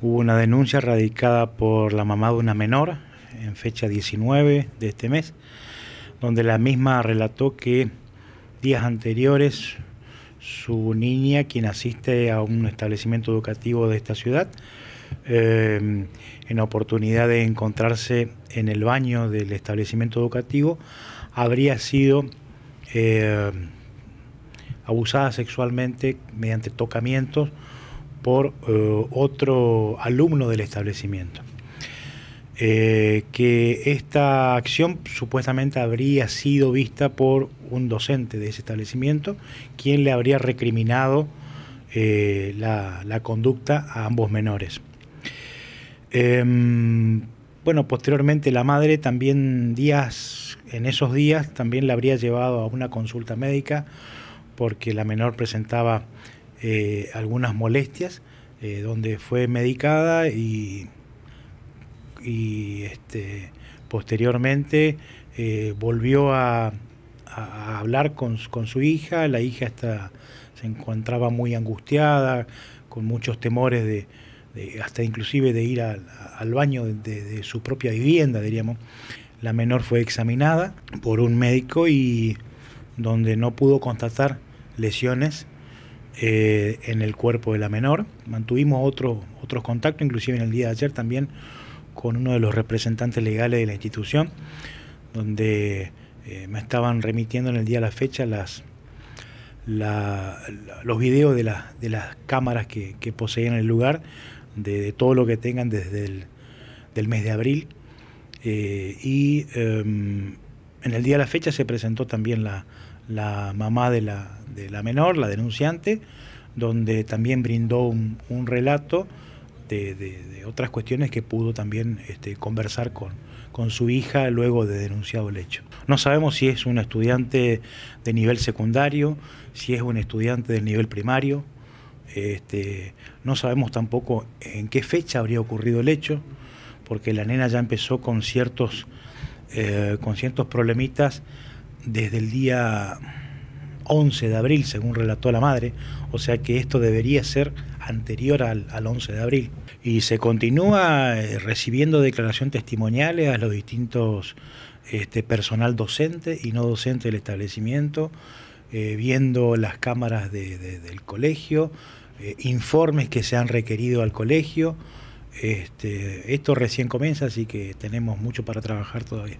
Hubo una denuncia radicada por la mamá de una menor en fecha 19 de este mes, donde la misma relató que días anteriores su niña, quien asiste a un establecimiento educativo de esta ciudad, eh, en oportunidad de encontrarse en el baño del establecimiento educativo, habría sido eh, abusada sexualmente mediante tocamientos por eh, otro alumno del establecimiento. Eh, que esta acción supuestamente habría sido vista por un docente de ese establecimiento, quien le habría recriminado eh, la, conducta a ambos menores. Em, bueno, posteriormente la madre también días, en esos días también la habría llevado a una consulta médica porque la menor presentaba eh, algunas molestias, eh, donde fue medicada y, y este, posteriormente eh, volvió a, hablar con, su hija. La hija se encontraba muy angustiada, con muchos temores de, hasta inclusive de ir al, baño de, de su propia vivienda, diríamos. La menor fue examinada por un médico y donde no pudo constatar lesiones eh, en el cuerpo de la menor. Mantuvimos otro, otros contactos, inclusive en el día de ayer también, con uno de los representantes legales de la institución, donde eh, me estaban remitiendo en el día de la fecha las, los videos de, de las cámaras que, que poseían el lugar, de, todo lo que tengan desde el mes de abril. Eh, y em, en el día de la fecha se presentó también la, mamá de la, de la menor, la denunciante, donde también brindó un, relato de, otras cuestiones que pudo también este, conversar con, con su hija luego de denunciado el hecho. No sabemos si es un estudiante de nivel secundario, si es un estudiante del nivel primario, este, no sabemos tampoco en qué fecha habría ocurrido el hecho, porque la nena ya empezó con ciertos, eh, con ciertos problemitas desde el día 11 de abril, según relató la madre, o sea que esto debería ser anterior al, 11 de abril. Y se continúa eh, recibiendo declaraciones testimoniales a los distintos este, personal docente y no docente del establecimiento, eh, viendo las cámaras del colegio, eh, informes que se han requerido al colegio. Este, esto recién comienza, así que tenemos mucho para trabajar todavía.